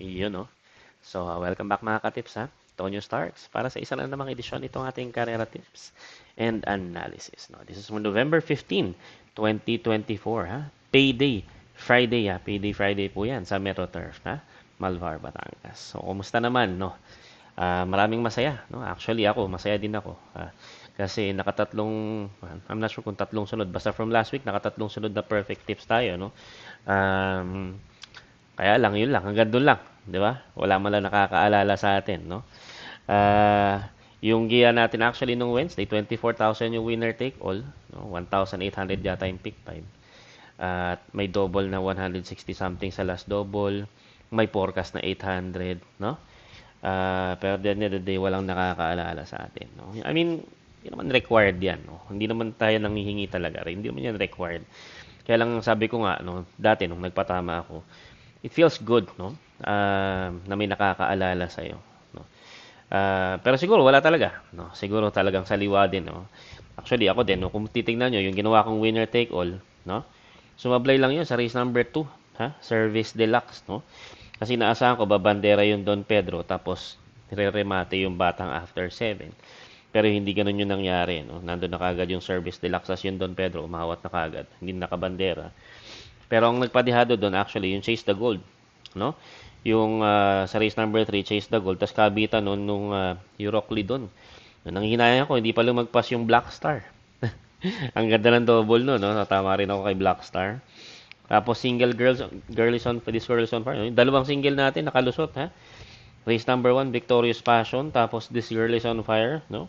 Yun, no? Oh. So, uh, welcome back mga ka-tips, ha? Tonyo Starks para sa isa lang namang edisyon itong ating Karera Tips and Analysis. No? This is November 15, 2024, ha? Payday Friday, ha? Payday Friday po yan sa Metro Turf, ha? Malvar, Batangas. So, kumusta naman, no? Uh, maraming masaya, no? Actually, ako, masaya din ako. Uh, kasi nakatatlong I'm not sure kung tatlong sunod basta from last week nakatatlong sunod na perfect tips tayo no um kaya lang, yun lang. Hanggang doon lang. Di ba? Wala man lang nakakaalala sa atin, no? Uh, yung giya natin actually nung Wednesday, 24,000 yung winner take all. No? 1,800 yata yung pick 5. At uh, may double na 160 something sa last double. May forecast na 800, no? Uh, pero the end of the day, walang nakakaalala sa atin, no? I mean, hindi naman required yan, no? Hindi naman tayo nanghihingi talaga. Rin. Hindi naman yan required. Kaya lang sabi ko nga, no, dati nung nagpatama ako, it feels good, no? Uh, na may nakakaalala sa iyo, no? Uh, pero siguro wala talaga, no? Siguro talagang saliwa din, no? Actually, ako din, no? kung titingnan niyo yung ginawa kong winner take all, no? Sumablay lang 'yun sa race number 2, ha? Service Deluxe, no? Kasi naasahan ko babandera yung Don Pedro tapos nire-remate yung batang after 7. Pero hindi ganun yung nangyari. No? nandoon na kagad yung service deluxe. Tapos yung Don Pedro, umawat na kagad. Hindi nakabandera. Pero ang nagpadihado doon actually yung Chase the Gold, no? Yung uh, sa race number 3 Chase the Gold, tas kabitan noon nung uh, ah, Eurocli doon. Nang hinayaan ko hindi pa lumagpas yung Black Star. ang ganda ng double no, no? Natama rin ako kay Black Star. Tapos single girls, girlies on, this girlies on fire. Yung dalawang single natin nakalusot ha. Race number 1, Victorious Passion. Tapos this girl is on fire, no?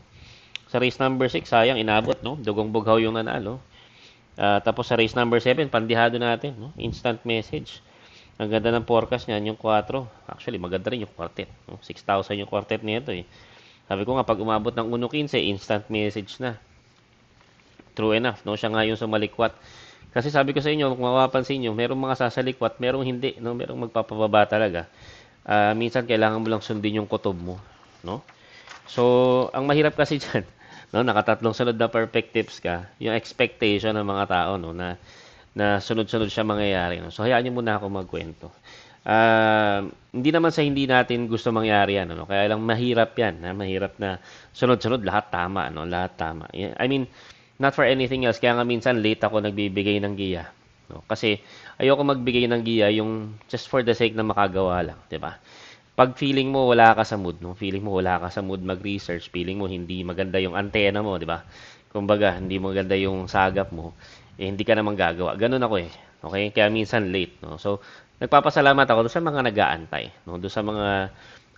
Sa race number 6, sayang, inabot, no? Dugong bughaw yung nanalo. Uh, tapos sa race number 7, pandihado natin. No? Instant message. Ang ganda ng forecast niyan, yung 4. Actually, maganda rin yung quartet. No? 6,000 yung quartet nito eh. Sabi ko nga, pag umabot ng 1.15, eh, instant message na. True enough, no? Siya nga yung sumalikwat. Kasi sabi ko sa inyo, kung mapapansin nyo, merong mga sasalikwat, merong hindi, no? Merong magpapababa talaga. Uh, minsan, kailangan mo lang sundin yung kutob mo, no? So, ang mahirap kasi dyan, no nakatatlong sunod na perfect tips ka yung expectation ng mga tao no na na sunod-sunod siya mangyayari no so hayaan niyo muna ako magkwento uh, hindi naman sa hindi natin gusto mangyari yan no kaya lang mahirap yan na mahirap na sunod-sunod lahat tama no lahat tama I mean not for anything else kaya nga minsan late ako nagbibigay ng giya no kasi ayoko magbigay ng giya yung just for the sake na makagawa lang di ba pag feeling mo wala ka sa mood, no? feeling mo wala ka sa mood mag-research, feeling mo hindi maganda yung antena mo, di ba? Kumbaga, hindi maganda yung sagap mo, eh, hindi ka naman gagawa. Ganun ako eh. Okay? Kaya minsan late, no? So, nagpapasalamat ako doon sa mga nag-aantay, no? Doon sa mga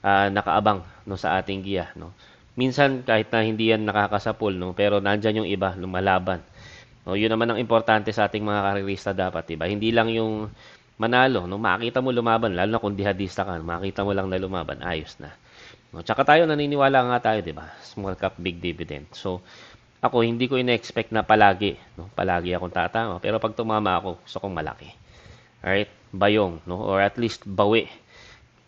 uh, nakaabang no sa ating giya, no? Minsan kahit na hindi yan nakakasapol, no? Pero nandiyan yung iba lumalaban. No, yun naman ang importante sa ating mga karerista dapat, 'di ba? Hindi lang yung manalo. no? makita mo lumaban, lalo na kung dihadista ka, makita mo lang na lumaban, ayos na. No, tsaka tayo, naniniwala nga tayo, di ba? Small cap, big dividend. So, ako, hindi ko in-expect na palagi. No? Palagi akong tatama. Pero pag tumama ako, gusto kong malaki. Alright? Bayong. No? Or at least bawi.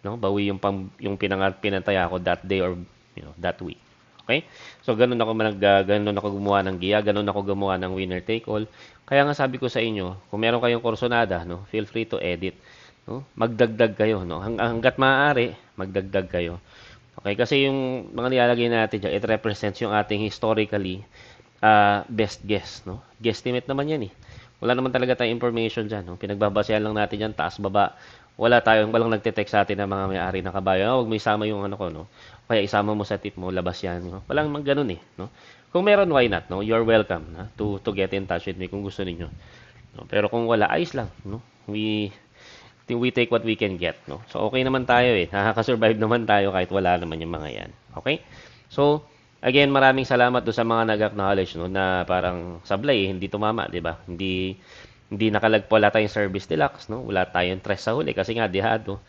No? Bawi yung, pang, yung pinangat, pinantaya ko that day or you know, that week. Okay? So, ganun ako, manag, ah, ganun ako gumawa ng giya, ganun ako gumawa ng winner take all. Kaya nga sabi ko sa inyo, kung meron kayong kursonada, no, feel free to edit. No? Magdagdag kayo. No? Hang, hanggat maaari, magdagdag kayo. Okay? Kasi yung mga nilalagay natin dyan, it represents yung ating historically uh, best guess. No? Guesstimate naman yan eh. Wala naman talaga tayong information dyan. No? Pinagbabasehan lang natin yan, taas, baba wala tayong walang nagte-text sa atin ng mga may-ari ng kabayo. Oh, ah, wag mo isama yung ano ko, no. Kaya isama mo sa tip mo, labas yan, no. Walang mang ganun eh, no. Kung meron why not, no? You're welcome na to to get in touch with me kung gusto ninyo. No? Pero kung wala, ayos lang, no. We we take what we can get, no. So okay naman tayo eh. Nakaka-survive naman tayo kahit wala naman yung mga yan. Okay? So Again, maraming salamat do sa mga nag-acknowledge no na parang sablay eh, hindi tumama, 'di ba? Hindi hindi nakalagpo wala tayong service deluxe, no? Wala tayong tres sa huli kasi nga dihado.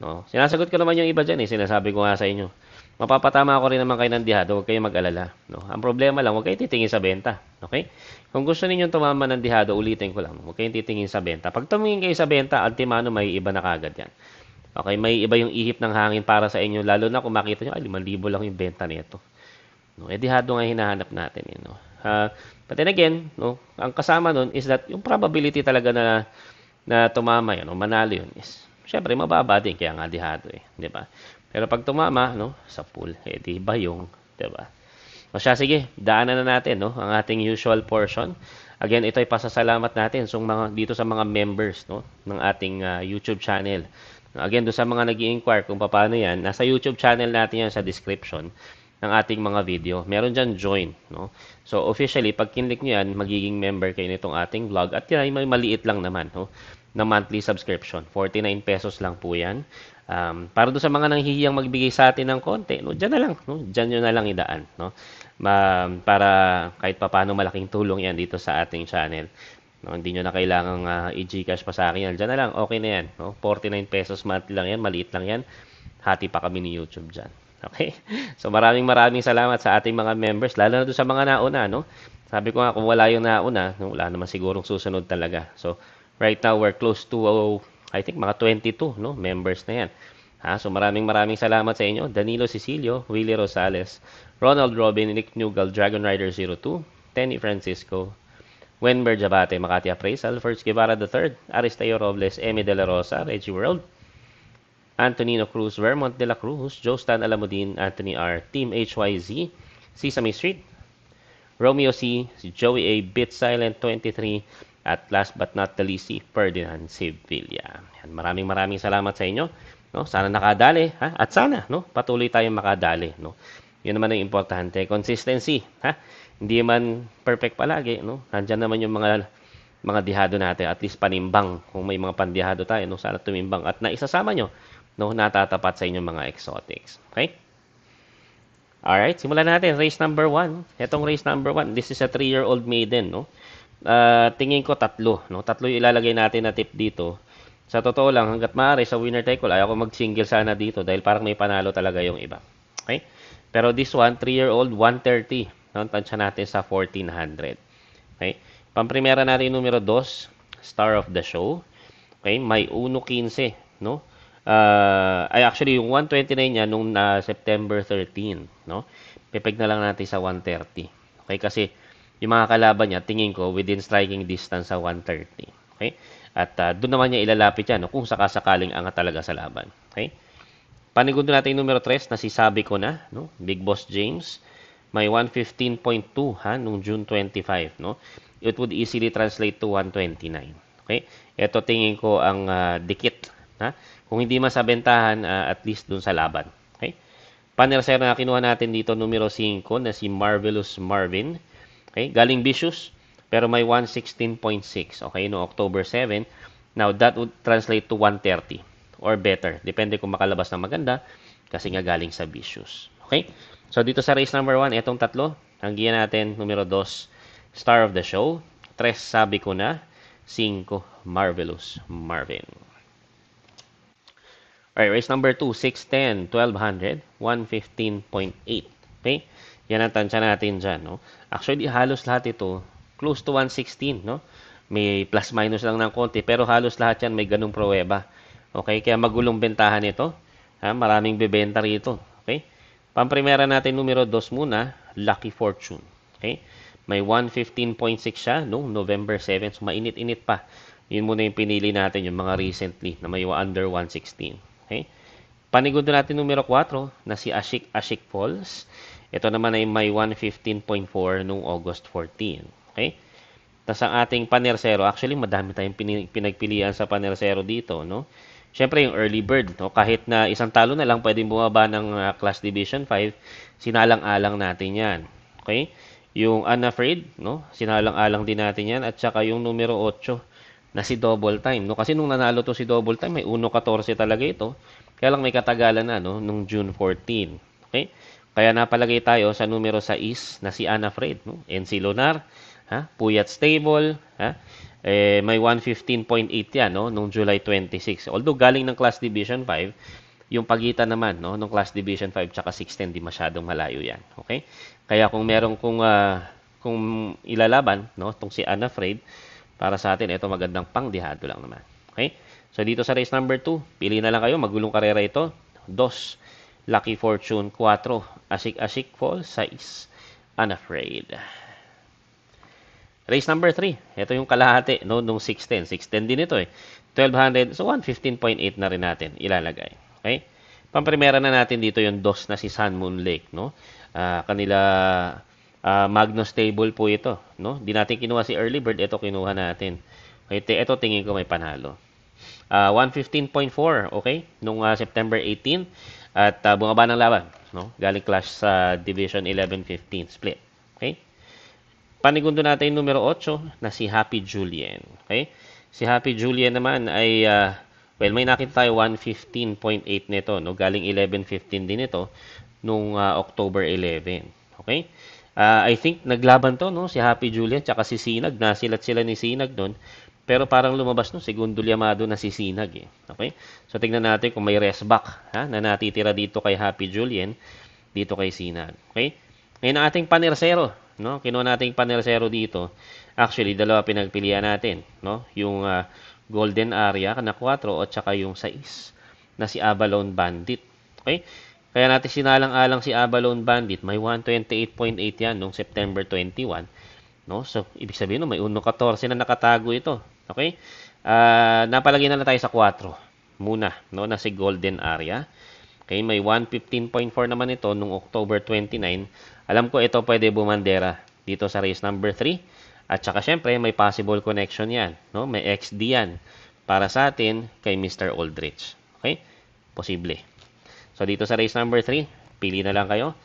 No? Sinasagot ko naman yung iba diyan eh, sinasabi ko nga sa inyo. Mapapatama ako rin naman kayo ng dihado, huwag kayong mag-alala. No? Ang problema lang, huwag kayong titingin sa benta. Okay? Kung gusto ninyong tumama ng dihado, ulitin ko lang, huwag kayong titingin sa benta. Pag tumingin kayo sa benta, ultimano may iba na kagad yan. Okay, may iba yung ihip ng hangin para sa inyo, lalo na kung makita niyo ay, 5,000 lang yung benta nito. No? Eh, dihado nga hinahanap natin. Eh, no? Uh, but then again, no, ang kasama nun is that yung probability talaga na na tumama yun, o manalo yun is syempre mababa din kaya nga dihado eh, di ba? Pero pag tumama, no, sa pool, eh di ba yung, di ba? O siya, sige, daanan na natin, no, ang ating usual portion. Again, ito ay pasasalamat natin sa mga, dito sa mga members no, ng ating uh, YouTube channel. Again, do sa mga nag inquire kung paano yan, nasa YouTube channel natin yan sa description ng ating mga video. Meron dyan join. No? So, officially, pag kinlik nyo yan, magiging member kayo nitong ating vlog. At yan ay may maliit lang naman no? na monthly subscription. 49 pesos lang po yan. Um, para doon sa mga nanghihiyang magbigay sa atin ng konti, no, dyan na lang. No? Dyan nyo na lang idaan. No? Ma, para kahit papano malaking tulong yan dito sa ating channel. No, hindi nyo na kailangang uh, i-gcash pa sa akin. Diyan na lang, okay na yan. No? 49 pesos monthly lang yan, maliit lang yan. Hati pa kami ni YouTube dyan. Okay? So maraming maraming salamat sa ating mga members, lalo na doon sa mga nauna, no? Sabi ko nga kung wala yung nauna, wala naman sigurong susunod talaga. So right now we're close to oh, I think mga 22, no? Members na 'yan. Ha? So maraming maraming salamat sa inyo. Danilo Cecilio, Willie Rosales, Ronald Robin, Nick Newgal, Dragon Rider 02, Tenny Francisco, Wenber Jabate, Makati Appraisal, First Guevara III, Aristeo Robles, Emi De La Rosa, Reggie World, Antonino Cruz, Vermont de la Cruz, Joe Stan Alamudin, Anthony R, Team HYZ, Sesame Street, Romeo C, si Joey A, Bit Silent 23, at last but not the least, si Ferdinand Sevilla. Yan, maraming maraming salamat sa inyo. No? Sana nakadali, ha? At sana, no? Patuloy tayong makadali, no? Yun naman ang importante, consistency, ha? Hindi man perfect palagi, no? Nandiyan naman yung mga mga dihado natin, at least panimbang. Kung may mga pandihado tayo, no? Sana tumimbang at naisasama nyo no, natatapat sa inyong mga exotics. Okay? Alright, simulan natin. Race number 1. Itong race number 1, this is a 3-year-old maiden. No? Uh, tingin ko tatlo. No? Tatlo yung ilalagay natin na tip dito. Sa totoo lang, hanggat maaari sa winner take all, ayoko mag-single sana dito dahil parang may panalo talaga yung iba. Okay? Pero this one, 3-year-old, 130. No? Tansya natin sa 1400. Okay? Pamprimera natin numero 2, star of the show. Okay? May 1.15. No? uh, ay actually yung 129 niya nung na September 13, no? Pepeg na lang natin sa 130. Okay kasi yung mga kalaban niya tingin ko within striking distance sa 130. Okay? At uh, doon naman niya ilalapit yan no? kung sakasakaling ang talaga sa laban. Okay? Panigundo natin yung numero 3 na si Sabi ko na, no? Big Boss James may 115.2 ha nung June 25, no? It would easily translate to 129. Okay? Ito tingin ko ang uh, dikit ha kung hindi man sa bentahan, uh, ah, at least dun sa laban. Okay? Panel sir na kinuha natin dito, numero 5, na si Marvelous Marvin. Okay? Galing Vicious, pero may 116.6. Okay, no October 7. Now, that would translate to 130 or better. Depende kung makalabas ng maganda kasi nga galing sa Vicious. Okay? So, dito sa race number 1, itong tatlo, hanggiyan natin numero 2, Star of the Show. 3, sabi ko na. 5, Marvelous Marvin. Alright, race number 2, 610, 1200, 115.8. Okay? Yan ang tansya natin dyan, no? Actually, halos lahat ito, close to 116, no? May plus minus lang ng konti, pero halos lahat yan may ganung pruweba. Okay? Kaya magulong bentahan ito. Ha? Maraming bebenta rito. Okay? Pamprimera natin numero 2 muna, Lucky Fortune. Okay? May 115.6 siya noong November 7, so mainit-init pa. Yun muna yung pinili natin, yung mga recently na may under 116. Okay? Panigudo natin numero 4 na si Ashik Ashik Falls. Ito naman ay may 115.4 noong August 14. Okay? Tapos ang ating panersero, actually madami tayong pinagpilian sa panersero dito, no? Siyempre yung early bird, no? kahit na isang talo na lang pwedeng bumaba ng uh, class division 5, sinalang-alang natin 'yan. Okay? Yung unafraid, no? Sinalang-alang din natin 'yan at saka yung numero 8 na si double time. No? Kasi nung nanalo to si double time, may 1.14 talaga ito. Kaya lang may katagalan na no? nung June 14. Okay? Kaya napalagay tayo sa numero 6 na si Anna Fred. No? And si Lunar, ha? Puyat Stable, ha? Eh, may 115.8 yan no? nung July 26. Although galing ng Class Division 5, yung pagitan naman no ng class division 5 tsaka 610 hindi masyadong malayo yan okay kaya kung meron kung uh, kung ilalaban no tong si Anna Freid para sa atin, ito magandang pangdihado lang naman. Okay? So, dito sa race number 2, pili na lang kayo. Magulong karera ito. 2. Lucky Fortune 4. Asik-asik Fall 6. Unafraid. Race number 3. Ito yung kalahati no, nung 16. 16 din ito eh. 1200. So, 115.8 na rin natin ilalagay. Okay? Pamprimera na natin dito yung 2 na si Sun Moon Lake. No? Uh, kanila uh, Magnus table po ito, no? Di natin kinuha si early bird, ito kinuha natin. Ito, ito tingin ko may panalo. Uh, ah, 115.4, okay? Nung uh, September 18 at uh, bumaba ng laban, no? Galing clash sa Division 11-15 split, okay? Panigundo natin yung numero 8 na si Happy Julian, okay? Si Happy Julian naman ay uh, well, may nakita tayo 115.8 nito, no? Galing 11-15 din ito nung uh, October 11, okay? Uh, I think naglaban to no si Happy Julian tsaka si Sinag na sila't sila ni Sinag doon. Pero parang lumabas no segundo Gundol na si Sinag eh. Okay? So tingnan natin kung may rest back ha na natitira dito kay Happy Julian dito kay Sinag. Okay? Ngayon ang ating panersero, no? Kinuha nating panersero dito. Actually, dalawa pinagpilian natin, no? Yung uh, golden area na 4 at saka yung 6 na si Avalon Bandit. Okay? Kaya natin sinalang-alang si Avalon Bandit, may 128.8 yan noong September 21. No? So, ibig sabihin, no, may 1.14 na nakatago ito. Okay? Uh, napalagay na lang tayo sa 4 muna, no, na si golden area. Okay, may 115.4 naman ito noong October 29. Alam ko ito pwede bumandera dito sa race number 3. At saka syempre may possible connection 'yan, no? May XD 'yan para sa atin kay Mr. Aldrich. Okay? Posible. So, dito sa race number 3, pili na lang kayo.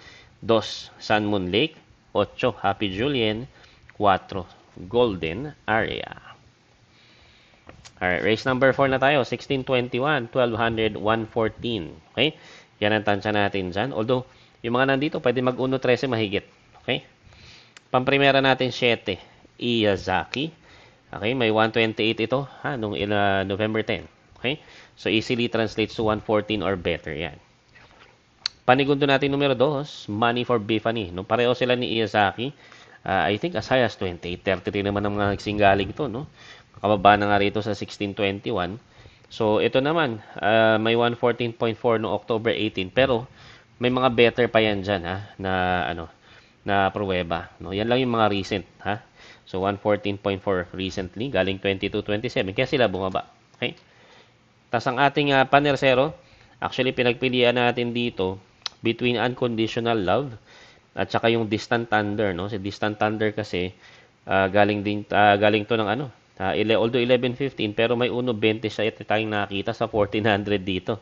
2, Sun Moon Lake. 8, Happy Julian. 4, Golden Area. Alright, race number 4 na tayo. 1621, 1200, 114. Okay? Yan ang tansya natin dyan. Although, yung mga nandito, pwede mag uno 13 mahigit. Okay? Pamprimera natin 7, Iyazaki. Okay, may 128 ito ha, nung uh, November 10. Okay? So, easily translates to 114 or better yan. Panigundo natin numero 2, Money for Bifany. No, pareho sila ni Iyasaki. Uh, I think as high as 28, 33 naman ang mga singgaling ito. No? Kababa na nga rito sa 1621. So, ito naman, uh, may 114.4 no October 18. Pero, may mga better pa yan dyan, ha, na, ano, na pruweba. No? Yan lang yung mga recent, ha? So, 114.4 recently, galing 22.27. Kaya sila bumaba. Okay? Tapos ang ating uh, panersero, actually pinagpilian natin dito between unconditional love at saka yung distant thunder no si distant thunder kasi uh, galing din uh, galing to ng ano uh, although 1115 pero may 120 siya ito tayong nakita sa 1400 dito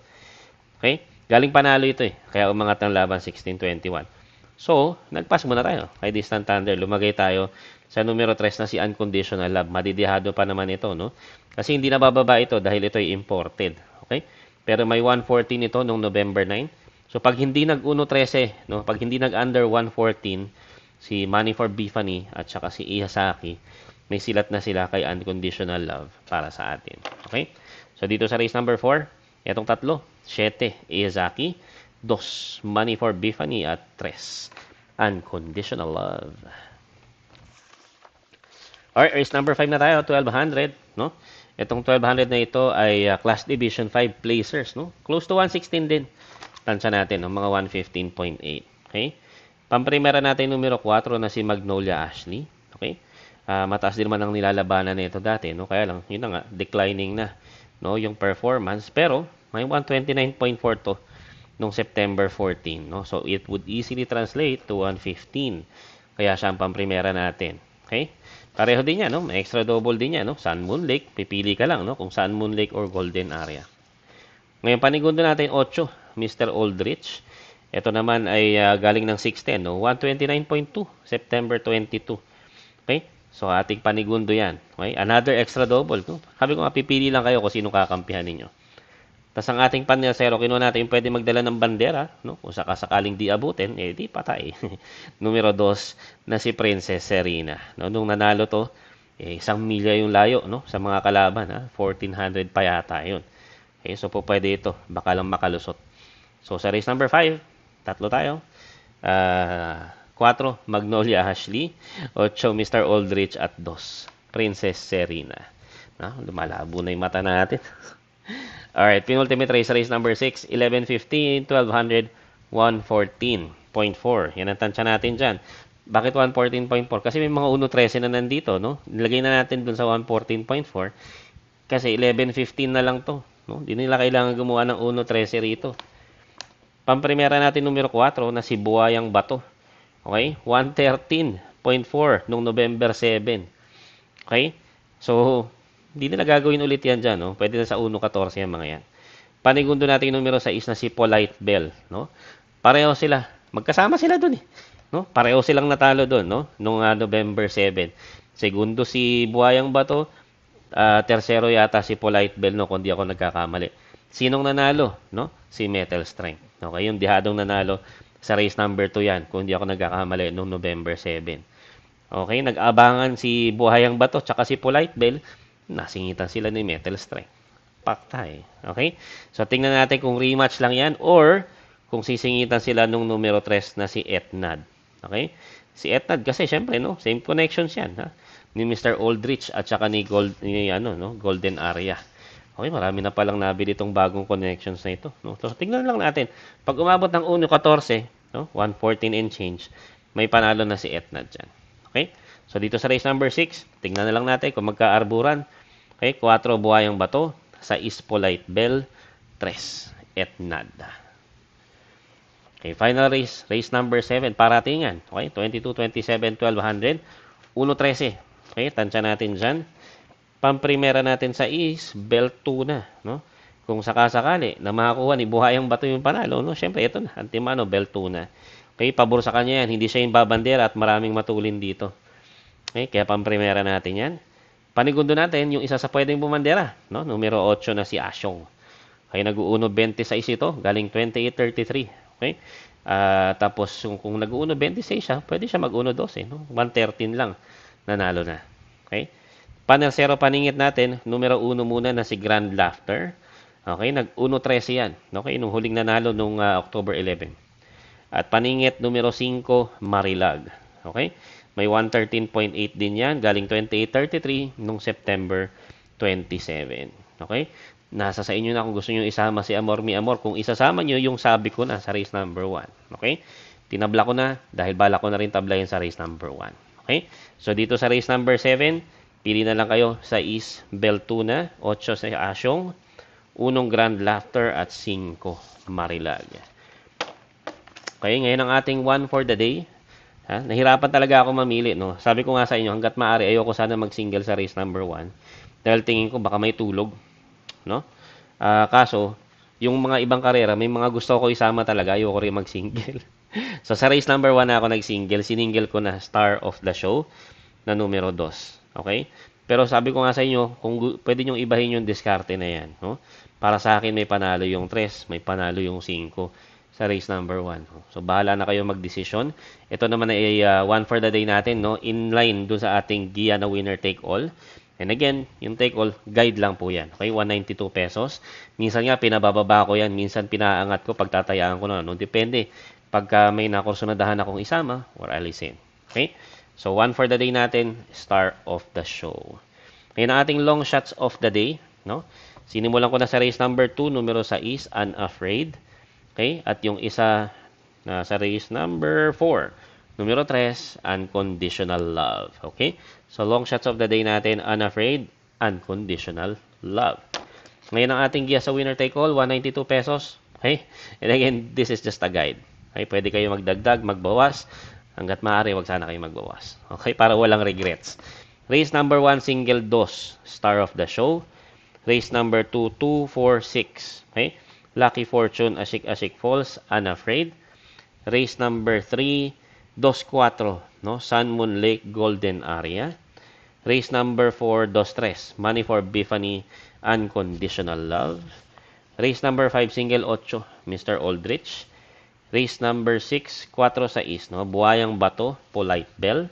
okay galing panalo ito eh kaya umangat ang laban 1621 so nagpas muna tayo kay distant thunder lumagay tayo sa numero 3 na si unconditional love madidihado pa naman ito no kasi hindi nabababa ito dahil ito ay imported okay pero may 114 ito nung November 9 So pag hindi nag 1.13, no, pag hindi nag under 1.14 si Money for Bifani at saka si Ihasaki, may silat na sila kay unconditional love para sa atin. Okay? So dito sa race number 4, itong tatlo, 7 Ihasaki, 2 Money for Bifani at 3 unconditional love. Alright, race number 5 na tayo, 1200, no? Itong 1200 na ito ay uh, class division 5 placers, no? Close to 116 din tansya natin, no? mga 115.8. Okay? Pamprimera natin numero 4 na si Magnolia Ashley. Okay? Uh, mataas din man ang nilalabanan nito dati, no? Kaya lang, yun na nga, declining na, no? Yung performance, pero may 129.4 to nung September 14, no? So it would easily translate to 115. Kaya siya ang pamprimera natin. Okay? Pareho din yan, no? May extra double din yan, no? Sun Moon Lake, pipili ka lang, no? Kung Sun Moon Lake or Golden Area. Ngayon, panigundo natin 8. Mr. Aldrich. Ito naman ay uh, galing ng 610, no? 129.2, September 22. Okay? So, ating panigundo yan. Okay? Another extra double. No? Sabi ko nga, pipili lang kayo kung sino kakampihan ninyo. Tapos ang ating panelsero, kinuha natin yung pwede magdala ng bandera. No? Kung sakasakaling di abutin, eh di patay. Numero 2 na si Princess Serena. No? Nung nanalo to, eh, isang milya yung layo no? sa mga kalaban. Ha? 1,400 pa yata yun. Okay, eh, so po pwede ito. Baka lang makalusot. So, sa race number 5, tatlo tayo. Uh, ah, 4, Magnolia Ashley. 8, Mr. Aldrich at 2, Princess Serena. No, lumalabo na yung mata natin. Alright, penultimate race, race number 6, 11.15, 1200, 114.4. Yan ang tansya natin dyan. Bakit 114.4? Kasi may mga 1.13 na nandito, no? Nilagay na natin dun sa 114.4 kasi 11.15 na lang to. No? Hindi nila kailangan gumawa ng 1.13 rito. Pamprimera natin numero 4 na si Buwayang Bato. Okay? 113.4 nung November 7. Okay? So, hindi na gagawin ulit yan dyan. No? Pwede na sa 1.14 yan mga yan. Panigundo natin yung numero 6 na si Polite Bell. No? Pareho sila. Magkasama sila dun eh. No? Pareho silang natalo dun no? nung uh, November 7. Segundo si Buwayang Bato. Uh, ah, tersero yata si Polite Bell no, kung kundi ako nagkakamali. Sinong nanalo? No? Si Metal Strength. Okay, yung dihadong nanalo sa race number 2 yan, kung hindi ako nagkakamali, noong November 7. Okay, nag-abangan si Buhayang Bato tsaka si Polite Bell. Nasingitan sila ni Metal Strike. Pakta eh. Okay? So, tingnan natin kung rematch lang yan or kung sisingitan sila nung numero 3 na si Etnad. Okay? Si Etnad kasi syempre, no? Same connections yan, ha? Ni Mr. Aldrich at saka ni, Gold, ni ano, no? Golden Area. Okay, marami na palang nabili itong bagong connections na ito. No? So, tingnan lang natin. Pag umabot ng 1.14, no? 1.14 and change, may panalo na si Etna dyan. Okay? So, dito sa race number 6, tingnan na lang natin kung magka-arburan. Okay, 4 buhayang bato sa Ispolite Bell, 3 Etnad. Okay, final race, race number 7, paratingan. Okay, 22, 27, 1200, 1.13. Okay, tansya natin dyan pamprimera natin sa is, belt 2 na, no? Kung sakasakali na makakuha ni Buhayang Bato yung panalo, no? Siyempre, ito na, Antimano, belt 2 na. Okay, pabor sa kanya yan. Hindi siya yung babandera at maraming matulin dito. Okay, kaya pamprimera natin yan. Panigundo natin, yung isa sa pwedeng bumandera, no? Numero 8 na si Asyong. Okay, nag-uuno 26 ito, galing 28.33. Okay? Uh, tapos, kung, kung nag-uuno 26 siya, pwede siya mag-uno 12, no? 113 lang, nanalo na. Okay? Panel zero paningit natin, numero 1 muna na si Grand Laughter. Okay, nag 1-13 yan. Okay, nung huling nanalo nung uh, October 11. At paningit numero 5, Marilag. Okay, may 113.8 din yan, galing 28.33 nung September 27. Okay, nasa sa inyo na kung gusto niyo isama si Amor Mi Amor. Kung isasama niyo yung sabi ko na sa race number 1. Okay, tinabla ko na dahil bala ko na rin tablayin sa race number 1. Okay, so dito sa race number 7, Pili na lang kayo sa is Beltuna, 8 sa Asyong, unong Grand Laughter at 5 Marilag. Okay, ngayon ang ating one for the day. Ha? Nahirapan talaga ako mamili. No? Sabi ko nga sa inyo, hanggat maaari, ayoko sana mag-single sa race number 1. Dahil tingin ko baka may tulog. No? Uh, kaso, yung mga ibang karera, may mga gusto ko isama talaga. Ayoko rin mag-single. so sa race number 1 na ako nag-single, siningle ko na Star of the Show na numero 2. Okay? Pero sabi ko nga sa inyo, kung pwede nyo ibahin yung diskarte na yan. No? Para sa akin, may panalo yung 3, may panalo yung 5 sa race number 1. So, bahala na kayo mag-desisyon. Ito naman ay uh, one for the day natin, no? in line dun sa ating GIA na winner take all. And again, yung take all, guide lang po yan. Okay, 192 pesos. Minsan nga, pinabababa ko yan. Minsan, pinaangat ko, pagtatayaan ko na. No? Depende. Pagka may nakursunadahan akong isama or alisin. Okay? So, one for the day natin, star of the show. Ngayon ang ating long shots of the day. No? Sinimulan ko na sa race number 2, numero 6, Unafraid. Okay? At yung isa na sa race number 4, numero 3, Unconditional Love. Okay? So, long shots of the day natin, Unafraid, Unconditional Love. Ngayon ang ating giya sa winner take all, 192 pesos. Okay? And again, this is just a guide. Okay? Pwede kayo magdagdag, magbawas. Hanggat maaari, wag sana kayo magbawas. Okay? Para walang regrets. Race number 1, single dos. Star of the show. Race number 2, 2, 4, 6. Okay? Lucky Fortune, Asik Asik Falls, Unafraid. Race number 3, Dos Cuatro, no? Sun Moon Lake, Golden Area. Race number 4, Dos Tres. Money for Biffany, Unconditional Love. Race number 5, single 8, Mr. Aldrich. Race number 6, 4 sa is, no? Buwayang Bato, Polite Bell.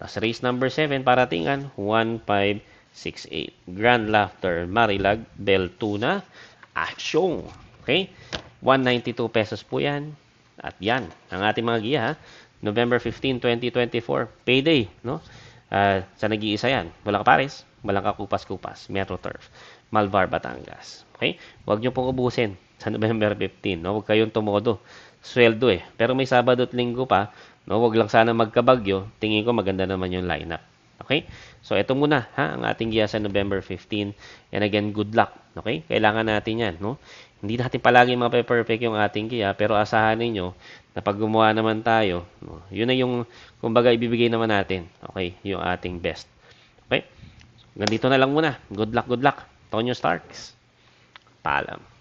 Tapos race number 7, paratingan, 1568. Grand Laughter, Marilag, Bell Tuna, Action. Okay? 192 pesos po yan. At yan, ang ating mga giya, ha? November 15, 2024, payday, no? Uh, sa nag-iisa yan, Bulaca Pares, Bulaca Kupas-Kupas, Metro Turf, Malvar, Batangas. Okay? Huwag nyo pong ubusin sa November 15, no? Huwag kayong tumodo sweldo eh. Pero may Sabado at Linggo pa, no? wag lang sana magkabagyo. Tingin ko maganda naman yung lineup. Okay? So, ito muna, ha? Ang ating giya sa November 15. And again, good luck. Okay? Kailangan natin yan, no? Hindi natin palagi mape-perfect yung ating giya, pero asahan niyo na pag gumawa naman tayo, no? yun na yung, kumbaga, ibibigay naman natin, okay, yung ating best. Okay? So, ganito na lang muna. Good luck, good luck. Tonyo Starks. Paalam.